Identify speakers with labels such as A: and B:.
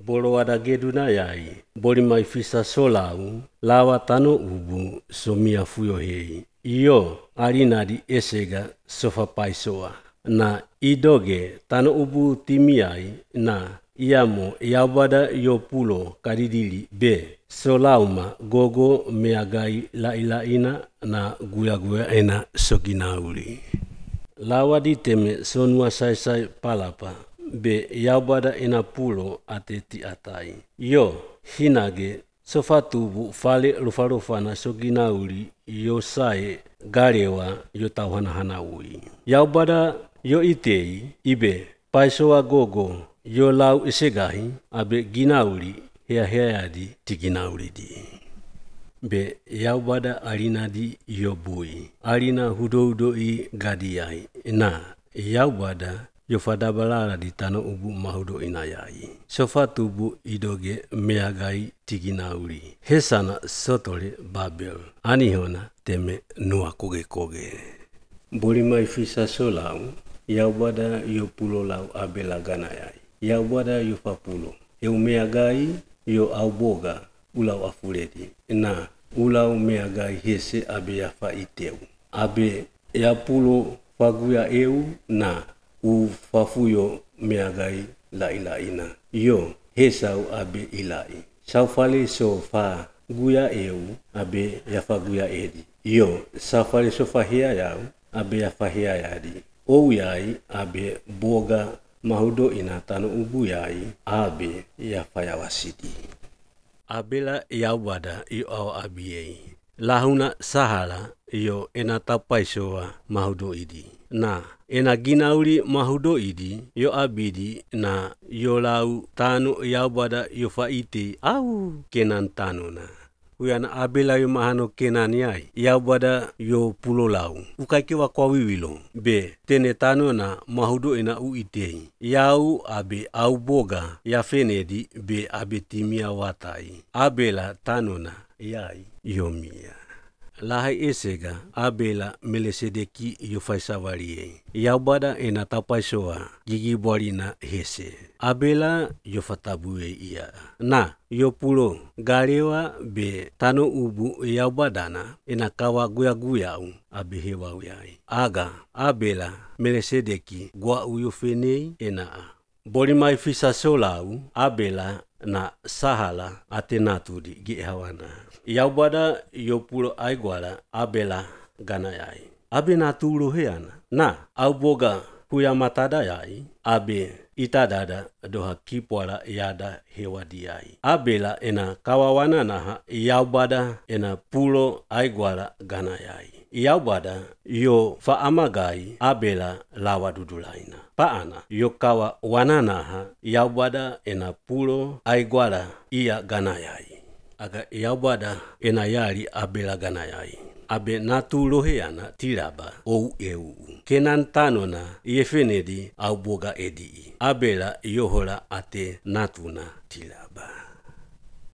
A: bolowada geduna yayi bolima ifisa solau lawa tano uvu somia fuyo heyi iyo ali nadi esega sofa paisoa na idoge tano uvu timi yayi na iyamo yavada yopulo kalilili be solauma gogo meagai lailaina na guyaguya ena sokina uli lawa diteme sonua saisai palapa be iawada ina pulo a te tiatai. Io, hinage, sofatubu fale rufarufa na sogina uri io sae garewa io tauhanahana ui. Iawada io itei, ibe, paisoa gogo io lau isegahi e abe gina uri hea hea adi ti gina uri di. Be iawada arina di io bui, arina hudoudo i gadiai, na iawada arina yofada balala di tano ubu mahudo inayai. Sofa tubu idoge meagai tiginauri. Hesana sotole babel. ani hona teme nua koge koge. Bolima ifisa solau, yaubada yo pulo lau abela Ya Yaubada yo pulo. Eu meagai yo auboga ulau afuredi. Na ulau meagai hese abe yafa iteu. Abe ya pulo faguya eu na ufafuyo miagay lailaina yo hesau abe ilai safale so fa guya eu abe fa guya edi yo safale so fahia yau abe yafahia yadi ou yai abe boga mahudo ina tanu ubu yai abe yafaya wasidi abela yawada i ao abiei lahuna sahara iyo ena tapaisoa mahudoidi na ena ginauri mahudoidi yo abidi na yo lau tanu yaubada yo faiti au kenan tanuna uyana abela yo mahano kenan yai yaubada yo pulo lau kwa wiwilo be tene tanuna mahudo ena uitei yau abe auboga boga be abe timia watai abela tanuna yaay yomiya lahay esega abela melesedeki yufai savariye yaubada ena tapaisoa gigi hese abela yufatabue iya na yopulo garewa be tano ubu yaubadana ena kawa guyaguyau abehewau yai aga abela melesedeki gwa uyufenei ena a borimai fisasolau abela na sahala atena tudi gi hawana yaubada yopuro aigwara abela gana yai abena turo heana na auboga kuyamatada yai abe itadada doha kipwara yada hewadi yai abela ena kawawana na yaubada ena puro aigwara gana yai iyawada yo faamagayi abela lawadudulaina paana yokawa wananaha iyawada ena pulo aigwala iya ganayai aga iyawada ena yali abela ganayayi abe natuluhiyana tilaba ou euu kena ntanona yefenedi auboga edii abela yohola ate natuna tilaba